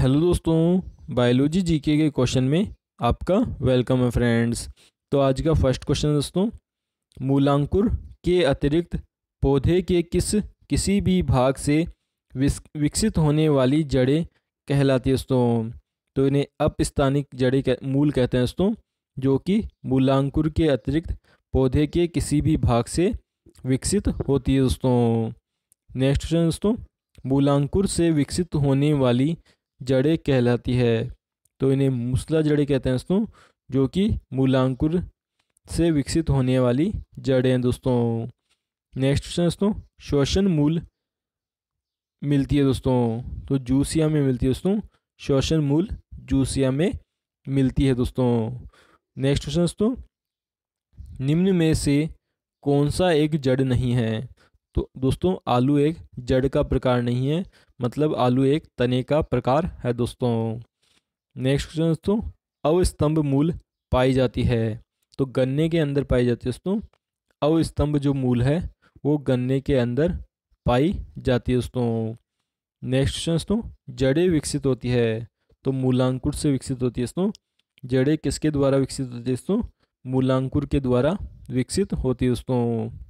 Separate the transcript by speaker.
Speaker 1: hello दोस्तों biology GK के question में आपका वेलकम है फ्रेंड्स तो आज का फर्स्ट क्वेश्चन दोस्तों मूलांकुर के अतिरिक्त पौधे के किस किसी भी भाग से विकसित होने वाली जड़ें कहलाती है दोस्तों तो इन्हें अपस्थानिक जड़ें कह, मूल कहते हैं दोस्तों जो कि मूलांकुर के अतिरिक्त पौधे के किसी भी भाग से विकसित होती है दोस्तों नेक्स्ट क्वेश्चन दोस्तों मूलांकुर से विकसित होने वाली जड़ें कहलाती है तो इन्हें मूसला जड़ें कहते हैं दोस्तों जो कि मूलांकुर से विकसित होने वाली जड़ें हैं दोस्तों नेक्स्ट क्वेश्चन दोस्तों शोषण मूल मिलती है दोस्तों तो जूसिया में मिलती है दोस्तों शोषण मूल जूसिया में मिलती है दोस्तों नेक्स्ट क्वेश्चन दोस्तों निम्न में से कौन सा एक जड़ नहीं है तो दोस्तों आलू एक जड़ का प्रकार नहीं है मतलब आलू एक तने का प्रकार है दोस्तों नेक्स्ट क्वेश्चन दोस्तों अवस्तंभ मूल पाई जाती है तो गन्ने के अंदर पाई जाती है दोस्तों अवस्तंभ जो मूल है वो गन्ने के अंदर पाई जाती है दोस्तों नेक्स्ट क्वेश्चन दोस्तों जड़ें विकसित होती है तो मूलांकुर से विकसित होती है दोस्तों जड़ें किसके द्वारा विकसित होती है दोस्तों मूलांकुर के द्वारा विकसित होती है दोस्तों